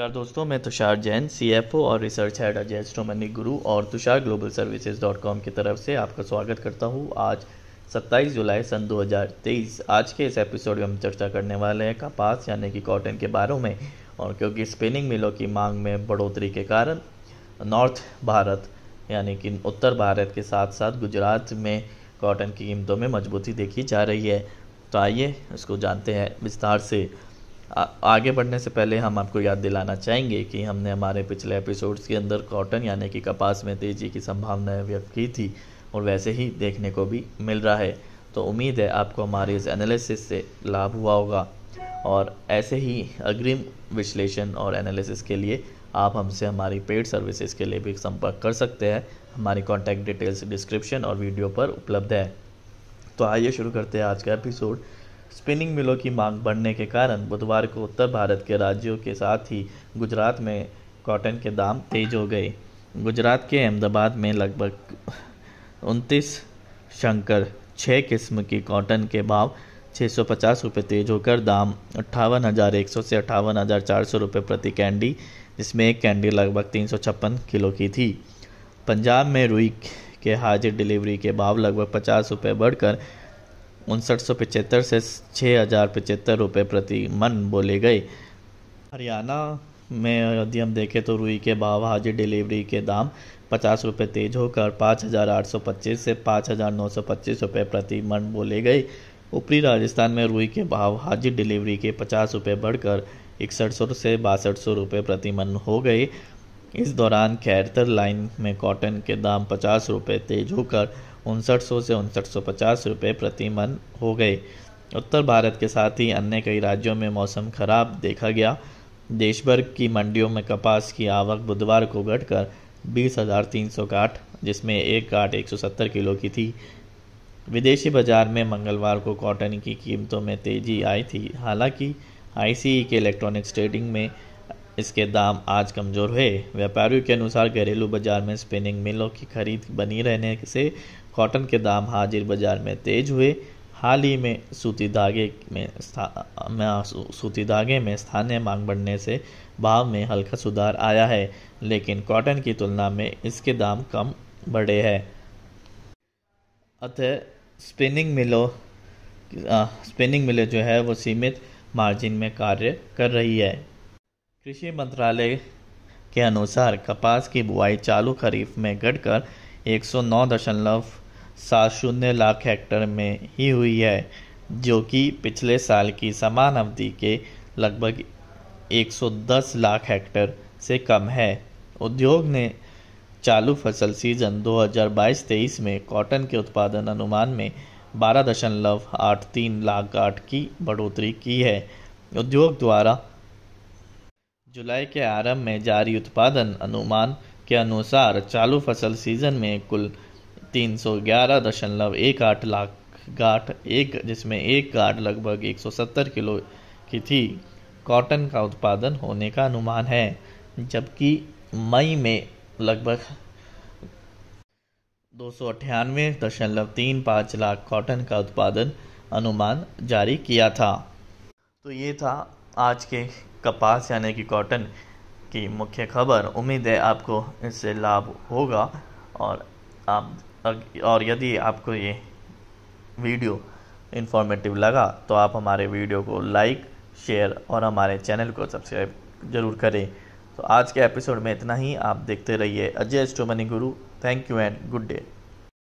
नमस्कार दोस्तों मैं तुषार जैन सीएफओ और रिसर्च हेड अजय एस्ट्रोमनिक गुरु और Tushar global services dot com की तरफ से आपका स्वागत करता हूँ आज 27 जुलाई सन 2023 आज के इस एपिसोड में हम चर्चा करने वाले हैं कपास यानी कि कॉटन के बारों में और क्योंकि स्पिनिंग मिलों की मांग में बढ़ोतरी के कारण नॉर्थ भारत यानी कि उत्तर भारत के साथ साथ गुजरात में कॉटन की कीमतों में मजबूती देखी जा रही है तो आइए इसको जानते हैं विस्तार से आगे बढ़ने से पहले हम आपको याद दिलाना चाहेंगे कि हमने हमारे पिछले एपिसोड्स के अंदर कॉटन यानी कि कपास में तेज़ी की संभावनाएं व्यक्त की थी और वैसे ही देखने को भी मिल रहा है तो उम्मीद है आपको हमारे इस एनालिसिस से लाभ हुआ होगा और ऐसे ही अग्रिम विश्लेषण और एनालिसिस के लिए आप हमसे हमारी पेड सर्विसेज के लिए भी संपर्क कर सकते हैं हमारी कॉन्टैक्ट डिटेल्स डिस्क्रिप्शन और वीडियो पर उपलब्ध है तो आइए शुरू करते हैं आज का एपिसोड स्पिनिंग मिलों की मांग बढ़ने के कारण बुधवार को उत्तर भारत के राज्यों के साथ ही गुजरात में कॉटन के दाम तेज हो गए गुजरात के अहमदाबाद में लगभग उनतीस शंकर छः किस्म की कॉटन के भाव 650 रुपये तेज होकर दाम अट्ठावन हज़ार एक सौ से अट्ठावन हज़ार चार सौ रुपये प्रति कैंडी जिसमें एक कैंडी लगभग तीन सौ छप्पन किलो की थी पंजाब में रुई के हाजिर डिलीवरी के भाव लगभग पचास रुपये बढ़कर उनसठ सौ से छः हज़ार पचहत्तर रुपये प्रति मन बोले गए हरियाणा में यदि हम देखें तो रुई के भाव हाजिर डिलीवरी के दाम पचास रुपये तेज होकर पाँच हज़ार आठ सौ पच्चीस से पाँच हज़ार नौ सौ पच्चीस रुपये प्रति मन बोले गए ऊपरी राजस्थान में रुई के भाव हाजिर डिलीवरी के पचास रुपये बढ़कर इकसठ सौ से बासठ सौ रुपये प्रति मन हो गए इस दौरान खैरतर लाइन में कॉटन के दाम पचास रुपये तेज होकर उनसठ सौ से उनसठ सौ पचास रुपये प्रति मन हो गए उत्तर भारत के साथ ही अन्य कई राज्यों में मौसम खराब देखा गया देश भर की मंडियों में कपास की आवक बुधवार को घटकर बीस हज़ार तीन सौ काठ जिसमें एक काठ एक सौ सत्तर किलो की थी विदेशी बाजार में मंगलवार को कॉटन की कीमतों में तेज़ी आई थी हालांकि आईसीई के इलेक्ट्रॉनिक्स ट्रेडिंग में इसके दाम आज कमज़ोर हुए व्यापारियों के अनुसार घरेलू बाजार में स्पिनिंग मिलों की खरीद बनी रहने से कॉटन के दाम हाजिर बाजार में तेज हुए हाल ही में सूती धागे में सूती धागे में स्थानीय मांग बढ़ने से भाव में हल्का सुधार आया है लेकिन कॉटन की तुलना में इसके दाम कम बढ़े हैं अतः स्पिनिंग मिलों स्पिनिंग मिलें जो है वो सीमित मार्जिन में कार्य कर रही है कृषि मंत्रालय के अनुसार कपास की बुआई चालू खरीफ में घटकर एक सौ लाख हेक्टेयर में ही हुई है जो कि पिछले साल की समान अवधि के लगभग 110 लाख हेक्टेयर से कम है उद्योग ने चालू फसल सीजन 2022-23 में कॉटन के उत्पादन अनुमान में बारह दशमलव आठ तीन लाख गाठ की बढ़ोतरी की है उद्योग द्वारा जुलाई के आरंभ में जारी उत्पादन अनुमान के अनुसार चालू फसल सीजन में कुल तीन सौ ग्यारह दशमलव एक आठ लाख गाठ एक जिसमें एक गाठ लगभग एक सौ सत्तर किलो की थी कॉटन का उत्पादन होने का अनुमान है जबकि मई में लगभग दो सौ अठानवे दशमलव तीन पाँच लाख कॉटन का उत्पादन अनुमान जारी किया था तो ये था आज के कपास यानी कि कॉटन की मुख्य खबर उम्मीद है आपको इससे लाभ होगा और आप और यदि आपको ये वीडियो इन्फॉर्मेटिव लगा तो आप हमारे वीडियो को लाइक शेयर और हमारे चैनल को सब्सक्राइब जरूर करें तो आज के एपिसोड में इतना ही आप देखते रहिए Ajay Astromani Guru thank you and good day